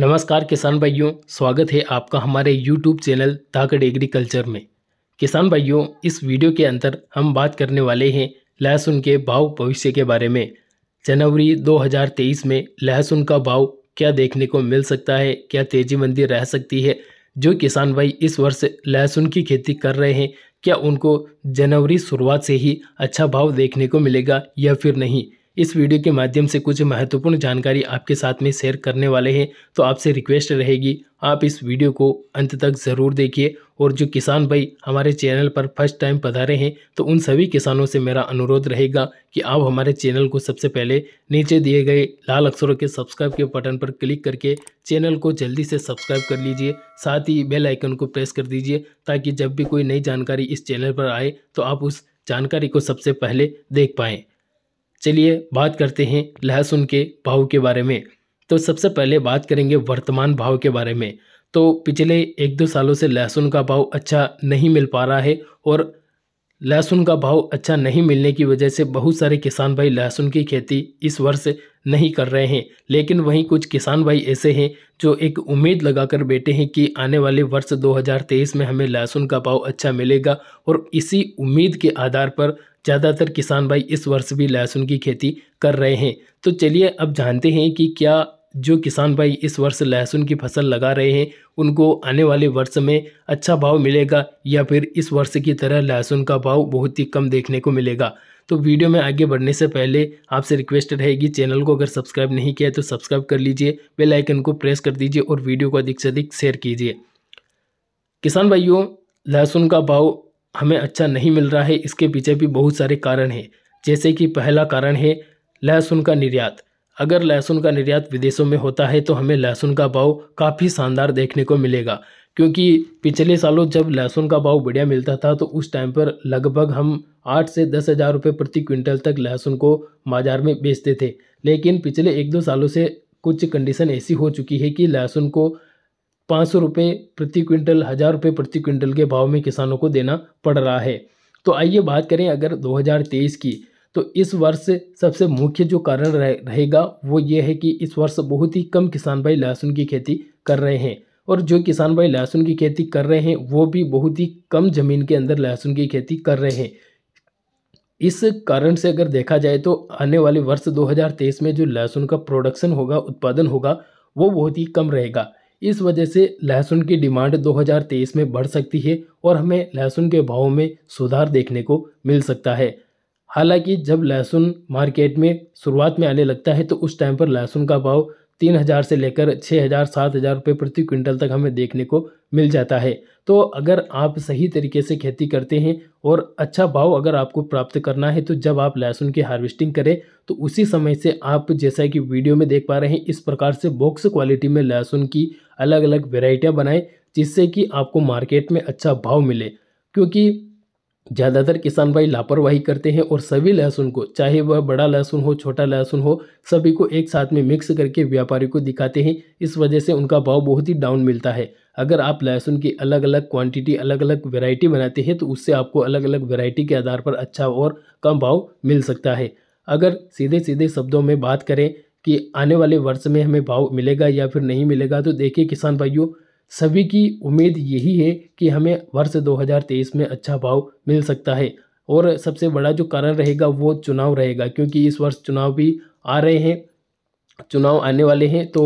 नमस्कार किसान भाइयों स्वागत है आपका हमारे YouTube चैनल धाकड़ एग्रीकल्चर में किसान भाइयों इस वीडियो के अंदर हम बात करने वाले हैं लहसुन के भाव भविष्य के बारे में जनवरी 2023 में लहसुन का भाव क्या देखने को मिल सकता है क्या तेजी मंदी रह सकती है जो किसान भाई इस वर्ष लहसुन की खेती कर रहे हैं क्या उनको जनवरी शुरुआत से ही अच्छा भाव देखने को मिलेगा या फिर नहीं इस वीडियो के माध्यम से कुछ महत्वपूर्ण जानकारी आपके साथ में शेयर करने वाले हैं तो आपसे रिक्वेस्ट रहेगी आप इस वीडियो को अंत तक ज़रूर देखिए और जो किसान भाई हमारे चैनल पर फर्स्ट टाइम पधारे हैं तो उन सभी किसानों से मेरा अनुरोध रहेगा कि आप हमारे चैनल को सबसे पहले नीचे दिए गए लाल अक्षरों के सब्सक्राइब के बटन पर क्लिक करके चैनल को जल्दी से सब्सक्राइब कर लीजिए साथ ही बेल आइकन को प्रेस कर दीजिए ताकि जब भी कोई नई जानकारी इस चैनल पर आए तो आप उस जानकारी को सबसे पहले देख पाएँ चलिए बात करते हैं लहसुन के भाव के बारे में तो सबसे पहले बात करेंगे वर्तमान भाव के बारे में तो पिछले एक दो सालों से लहसुन का भाव अच्छा नहीं मिल पा रहा है और लहसुन का भाव अच्छा नहीं मिलने की वजह से बहुत सारे किसान भाई लहसुन की खेती इस वर्ष नहीं कर रहे हैं लेकिन वहीं कुछ किसान भाई ऐसे हैं जो एक उम्मीद लगाकर बैठे हैं कि आने वाले वर्ष 2023 में हमें लहसुन का भाव अच्छा मिलेगा और इसी उम्मीद के आधार पर ज़्यादातर किसान भाई इस वर्ष भी लहसुन की खेती कर रहे हैं तो चलिए अब जानते हैं कि क्या जो किसान भाई इस वर्ष लहसुन की फसल लगा रहे हैं उनको आने वाले वर्ष में अच्छा भाव मिलेगा या फिर इस वर्ष की तरह लहसुन का भाव बहुत ही कम देखने को मिलेगा तो वीडियो में आगे बढ़ने से पहले आपसे रिक्वेस्ट रहेगी चैनल को अगर सब्सक्राइब नहीं किया तो सब्सक्राइब कर लीजिए बेल आइकन को प्रेस कर दीजिए और वीडियो को अधिक से अधिक शेयर कीजिए किसान भाइयों लहसुन का भाव हमें अच्छा नहीं मिल रहा है इसके पीछे भी बहुत सारे कारण हैं जैसे कि पहला कारण है लहसुन का निर्यात अगर लहसुन का निर्यात विदेशों में होता है तो हमें लहसुन का भाव काफ़ी शानदार देखने को मिलेगा क्योंकि पिछले सालों जब लहसुन का भाव बढ़िया मिलता था तो उस टाइम पर लगभग हम आठ से दस हज़ार रुपये प्रति क्विंटल तक लहसुन को बाज़ार में बेचते थे लेकिन पिछले एक दो सालों से कुछ कंडीशन ऐसी हो चुकी है कि लहसुन को पाँच सौ रुपये प्रति क्विंटल हज़ार रुपये प्रति क्विंटल के भाव में किसानों को देना पड़ रहा है तो आइए बात करें अगर 2023 की तो इस वर्ष सबसे मुख्य जो कारण रहे, रहेगा वो ये है कि इस वर्ष बहुत ही कम किसान भाई लहसुन की खेती कर रहे हैं और जो किसान भाई लहसुन की खेती कर रहे हैं वो भी बहुत ही कम ज़मीन के अंदर लहसुन की खेती कर रहे हैं इस कारण से अगर देखा जाए तो आने वाले वर्ष 2023 में जो लहसुन का प्रोडक्शन होगा उत्पादन होगा वो बहुत ही कम रहेगा इस वजह से लहसुन की डिमांड 2023 में बढ़ सकती है और हमें लहसुन के भाव में सुधार देखने को मिल सकता है हालांकि जब लहसुन मार्केट में शुरुआत में आने लगता है तो उस टाइम पर लहसुन का भाव तीन हज़ार से लेकर छः हज़ार सात हज़ार रुपये प्रति क्विंटल तक हमें देखने को मिल जाता है तो अगर आप सही तरीके से खेती करते हैं और अच्छा भाव अगर आपको प्राप्त करना है तो जब आप लहसुन की हार्वेस्टिंग करें तो उसी समय से आप जैसा कि वीडियो में देख पा रहे हैं इस प्रकार से बॉक्स क्वालिटी में लहसुन की अलग अलग वेराइटियाँ बनाएँ जिससे कि आपको मार्केट में अच्छा भाव मिले क्योंकि ज़्यादातर किसान भाई लापरवाही करते हैं और सभी लहसुन को चाहे वह बड़ा लहसुन हो छोटा लहसुन हो सभी को एक साथ में मिक्स करके व्यापारी को दिखाते हैं इस वजह से उनका भाव बहुत ही डाउन मिलता है अगर आप लहसुन की अलग अलग क्वांटिटी अलग अलग वैरायटी बनाते हैं तो उससे आपको अलग अलग वेराइटी के आधार पर अच्छा और कम भाव मिल सकता है अगर सीधे सीधे शब्दों में बात करें कि आने वाले वर्ष में हमें भाव मिलेगा या फिर नहीं मिलेगा तो देखिए किसान भाइयों सभी की उम्मीद यही है कि हमें वर्ष 2023 में अच्छा भाव मिल सकता है और सबसे बड़ा जो कारण रहेगा वो चुनाव रहेगा क्योंकि इस वर्ष चुनाव भी आ रहे हैं चुनाव आने वाले हैं तो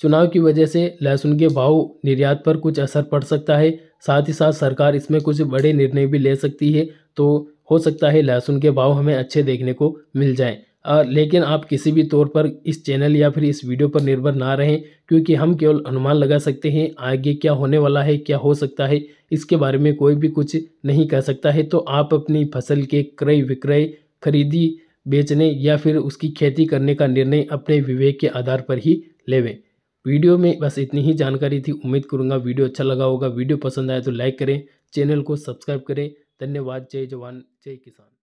चुनाव की वजह से लहसुन के भाव निर्यात पर कुछ असर पड़ सकता है साथ ही साथ सरकार इसमें कुछ बड़े निर्णय भी ले सकती है तो हो सकता है लहसुन के भाव हमें अच्छे देखने को मिल जाएँ लेकिन आप किसी भी तौर पर इस चैनल या फिर इस वीडियो पर निर्भर ना रहें क्योंकि हम केवल अनुमान लगा सकते हैं आगे क्या होने वाला है क्या हो सकता है इसके बारे में कोई भी कुछ नहीं कह सकता है तो आप अपनी फसल के क्रय विक्रय खरीदी बेचने या फिर उसकी खेती करने का निर्णय अपने विवेक के आधार पर ही लेवें वीडियो में बस इतनी ही जानकारी थी उम्मीद करूँगा वीडियो अच्छा लगा होगा वीडियो पसंद आए तो लाइक करें चैनल को सब्सक्राइब करें धन्यवाद जय जवान जय किसान